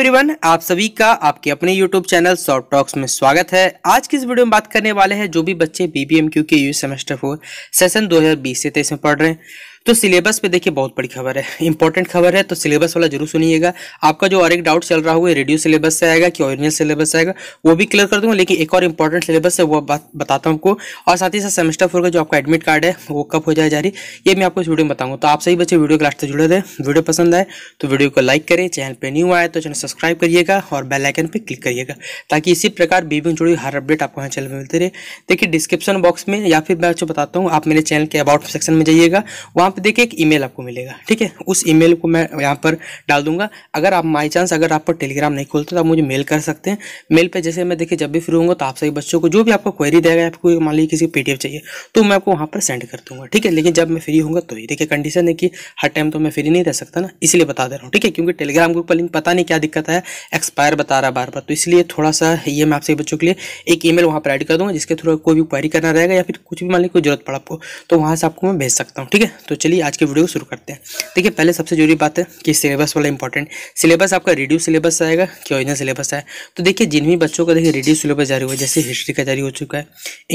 everyone आप सभी का आपके अपने यूट्यूब चैनल सॉफ्ट टॉक्स में स्वागत है आज की इस वीडियो में बात करने वाले हैं जो भी बच्चे बीबीएमक्यू के यू सेमेस्टर फोर सेशन 2020 से तेईस में पढ़ रहे हैं तो सिलेबस पे देखिए बहुत बड़ी खबर है इंपॉर्टेंट खबर है तो सिलेबस वाला जरूर सुनिएगा आपका जो और एक डाउट चल रहा होगा रेडियो सिलेबस से आएगा कि ओरिजिनल सिलेबस से आएगा वो भी क्लियर कर दूंगा लेकिन एक और इंपॉर्टेंट सिलेबस है वो बात बताता हूँ आपको और साथ ही साथ सेमेस्टर फोर का जो आपका एडमिट कार्ड है वो कब हो जाए जारी ये मैं आपको इस वीडियो में बताऊँगा तो आप सही बच्चे वीडियो क्लास से जुड़े रहे वीडियो पसंद आए तो वीडियो को लाइक करें चैनल पर न्यू आए तो चैनल सब्सक्राइब करिएगा और बेलाइकन पर क्लिक करिएगा ताकि इसी प्रकार बीबी जुड़ी हर अपडेट आपको यहाँ चैनल में मिलते रहे देखिए डिस्क्रिप्शन बॉक्स में या फिर मैं आपको बताता हूँ आप मेरे चैनल के अबाउट सेक्शन में जाइएगा वहाँ वहाँ पर देखिए एक ईमेल आपको मिलेगा ठीक है उस ईमेल को मैं यहाँ पर डाल दूंगा अगर आप माई चांस अगर आप पर टेलीग्राम नहीं खोलते तो आप मुझे मेल कर सकते हैं मेल पर जैसे मैं देखिए जब भी फ्री होंगे तो आप सभी बच्चों को जो भी आपको क्वेरी देगा आपको मान लीजिए किसी पी चाहिए तो मैं आपको वहाँ पर सेंड कर दूँगा ठीक है लेकिन जब मैं फ्री होंगे तो ये देखिए कंडीशन है कि हर टाइम तो मैं फ्री नहीं रह सकता ना इसलिए बता दे रहा हूँ ठीक है क्योंकि टेलीग्राम ग्रुप पर लिंक पता नहीं क्या दिक्कत है एक्सपायर बता रहा बार बार तो इसलिए थोड़ा सा ये मैं आपसे बच्चों के लिए एक ईमेल वहाँ पर ऐड कर दूँगा जिसके थ्रू कोई भी क्वारी करना रहेगा या फिर कुछ भी मान लीजिए कोई जरूरत पड़ा आपको तो वहाँ से आपको मैं भेज सकता हूँ ठीक है तो चलिए आज के वीडियो शुरू करते हैं देखिए पहले सबसे जरूरी बात है कि सिलेबस वाला इंपॉर्टेंट सिलेबस आपका रिड्यूस सिलेबस आएगा कि ओरिजिनल सिलेबस है तो देखिए जिन भी बच्चों का देखिए रिड्यूस सिलेबस जारी हुआ जैसे हिस्ट्री का जारी हो चुका है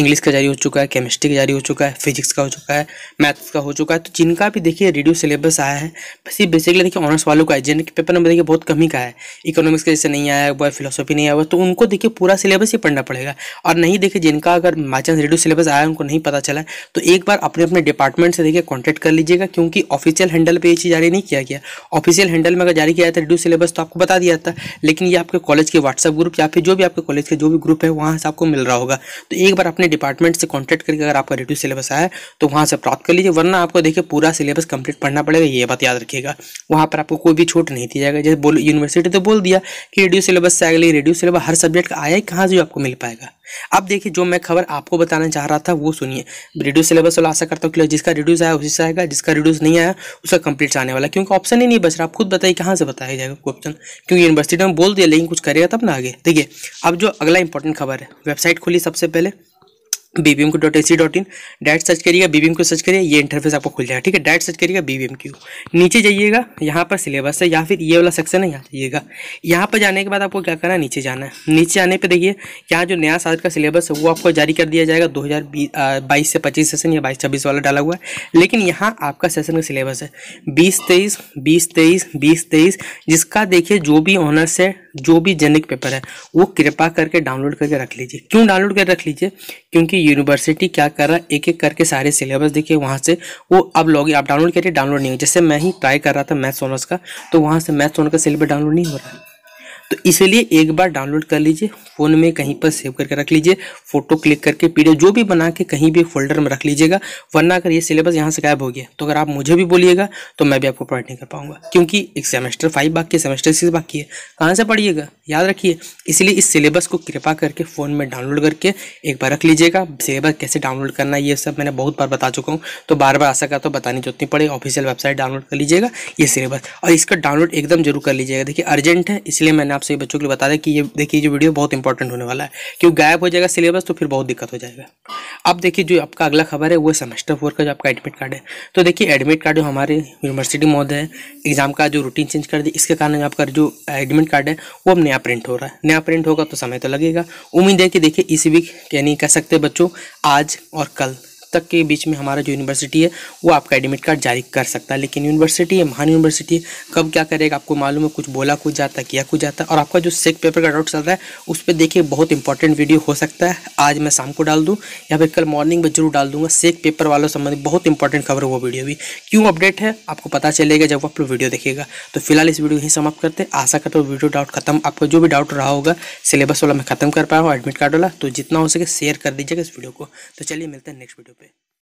इंग्लिश का जारी हो चुका है केमिस्ट्री का जारी हो चुका है फिजिक्स का हो चुका है मैथ्स का हो चुका है तो जिनका भी देखिए रिड्यूस सिलेबस आया है बस ये बेसिकली देखिए ऑनर्स वालों का है जिनके पेपर नंबर देखिए बहुत कम ही का है इकोनॉमिक्स का जैसे नहीं आया हुआ फिलोसॉफी फिलोसफी नहीं आया हुआ तो उनको देखिए पूरा सिलेबस ही पढ़ना पड़ेगा और नहीं देखिए जिनका अगर माई चांस रिड्यूस सिलेबस आया उनको नहीं पता चला तो एक बार अपने अपने डिपार्टमेंट से देखिए कॉन्टैक्ट कर लीजिएगा क्योंकि ऑफिशियल हैंडल पे ये चीज़ जारी नहीं किया गया ऑफिशियल हैंडल में अगर जारी किया जाता है रिड्यूस सिलेबस तो आपको बता दिया जाता लेकिन ये आपके कॉलेज के व्हाट्सअप ग्रुप या फिर जो भी आपके कॉलेज के जो भी ग्रुप है वहाँ से आपको मिल रहा होगा तो एक बार अपने डिपार्टमेंट से कॉन्टैक्ट करके अगर आपका रिड्यूस सिलेबस आया तो वहाँ से प्राप्त कर लीजिए वरना आपको देखिए पूरा सिलेबस कंप्लीट पढ़ना पड़ेगा ये बात याद रखिएगा वहाँ पर आपको कोई भी छूट नहीं दी जाएगा जैसे बोल यूनिवर्सिटी तो बोल दिया कि रिड्यूस सिलेबस से आगे रिड्यूस सिलेबस हर सब्जेक्ट का आया ही कहाँ से आपको मिल पाएगा अब देखिए जो मैं खबर आपको बताना चाह रहा था वो सुनिए रिड्यूस सिलेबस वाला आशा करता हूँ क्लियर जिसका रिड्यूस आया उसी से आएगा जिसका रिड्यूस नहीं आया उसका कंप्लीट आने वाला क्योंकि ऑप्शन ही नहीं बच रहा आप खुद बताइए कहाँ से बताया जाएगा ऑप्शन क्योंकि यूनिवर्सिटी में बोल दिया लेकिन कुछ करेगा तब ना आगे देखिए अब जो अगला इंपॉर्टेंट खबर है वेबसाइट खुली सबसे पहले बीबीएम को dot A C dot in direct search करिएगा बीबीएम को सर्च करिए ये इंटरफेस आपको खुल जाएगा ठीक है डायरेक्ट सर्च करिएगा बीबीएम क्यू नीचे जाइएगा यहाँ पर सिलेबस है या फिर ये वाला सेक्शन है यहाँ जाइएगा यहाँ पर जाने के बाद आपको क्या करना है नीचे जाना है नीचे आने पर देखिए यहाँ जो नया साल का सिलेबस है वो आपको जारी कर दिया जाएगा दो बाईस से पच्चीस सेशन या बाईस छब्बीस वाला डाला हुआ है लेकिन यहाँ आपका सेशन का सिलेबस है बीस तेईस बीस तेईस बीस तेईस जिसका देखिए जो भी ऑनर्स है जो भी जेनिक पेपर है वो कृपा करके डाउनलोड करके रख लीजिए क्यों डाउनलोड करके रख लीजिए क्योंकि यूनिवर्सिटी क्या कर रहा है एक एक करके सारे सिलेबस देखिए वहाँ से वो अब लॉग आप डाउनलोड करिए डाउनलोड नहीं हो जैसे मैं ही ट्राई कर रहा था मैथ्स ऑनर्स का तो वहाँ से मैथ्स ऑनर का सिलेबस डाउनलोड नहीं हो रहा है तो इसलिए एक बार डाउनलोड कर लीजिए फ़ोन में कहीं पर सेव करके रख लीजिए फोटो क्लिक करके पी जो भी बना के कहीं भी फोल्डर में रख लीजिएगा वरना अगर ये सिलेबस यहाँ से गायब हो गया तो अगर आप मुझे भी बोलिएगा तो मैं भी आपको प्रोवाइड नहीं कर पाऊंगा क्योंकि एक सेमेस्टर फाइव बाकी है सेमेस्टर सिक्स बाकी है कहाँ से पढ़िएगा याद रखिए इसलिए इस सिलेबस को कृपा करके फ़ोन में डाउनलोड करके एक बार रख लीजिएगा सिलेबस कैसे डाउनलोड करना ये सब मैंने बहुत बार बता चुका हूँ तो बार बार आशा करता हूँ बतानी जरूरत उतनी पड़े ऑफिशियल वेबसाइट डाउनलोड कर लीजिएगा ये सिलेबस और इसका डाउनलोड एकदम जरूर कर लीजिएगा देखिए अर्जेंट है इसलिए मैंने आपसे बच्चों के लिए बता दें कि ये देखिए ये वीडियो बहुत इंपॉर्टेंट होने वाला है क्योंकि गायब हो जाएगा सिलेबस तो फिर बहुत दिक्कत हो जाएगा अब देखिए जो आपका अगला खबर है वो सेमेस्टर फोर का जो आपका एडमिट कार्ड है तो देखिए एडमिट कार्ड जो हमारे यूनिवर्सिटी महोदय एग्जाम का जो रूटीन चेंज कर दी इसके कारण आपका जो एडमिट कार्ड है वो अब नया प्रिंट हो रहा है नया प्रिंट होगा तो समय तो लगेगा उम्मीद है कि देखिए इसी वीक यानी कह सकते बच्चों आज और कल तक के बीच में हमारा जो यूनिवर्सिटी है वो आपका एडमिट कार्ड जारी कर सकता है लेकिन यूनिवर्सिटी है महान यूनिवर्सिटी है कब क्या करेगा आपको मालूम है कुछ बोला कुछ जाता किया कुछ जाता और आपका जो सेक पेपर का डाउट चल रहा है उस पर देखिए बहुत इंपॉर्टेंट वीडियो हो सकता है आज मैं शाम को डाल दूँ या फिर कल मॉर्निंग में जरूर डाल दूँगा सेक पेपर वालों संबंधी बहुत इंपॉर्टेंट खबर वो वीडियो भी क्यों अपडेट है आपको पता चलेगा जब आप लोग वीडियो देखेगा तो फिलहाल इस वीडियो ही समाप्त करते आशा करते हुए वीडियो डाउट खत्म आपका जो भी डाउट रहा होगा सिलेबस वाला मैं खत्म कर पाया हूँ एडमिट कार्ड वाला तो जितना हो सके शेयर कर दीजिएगा इस वीडियो को तो चलिए मिलते हैं नेक्स्ट वीडियो पर হবে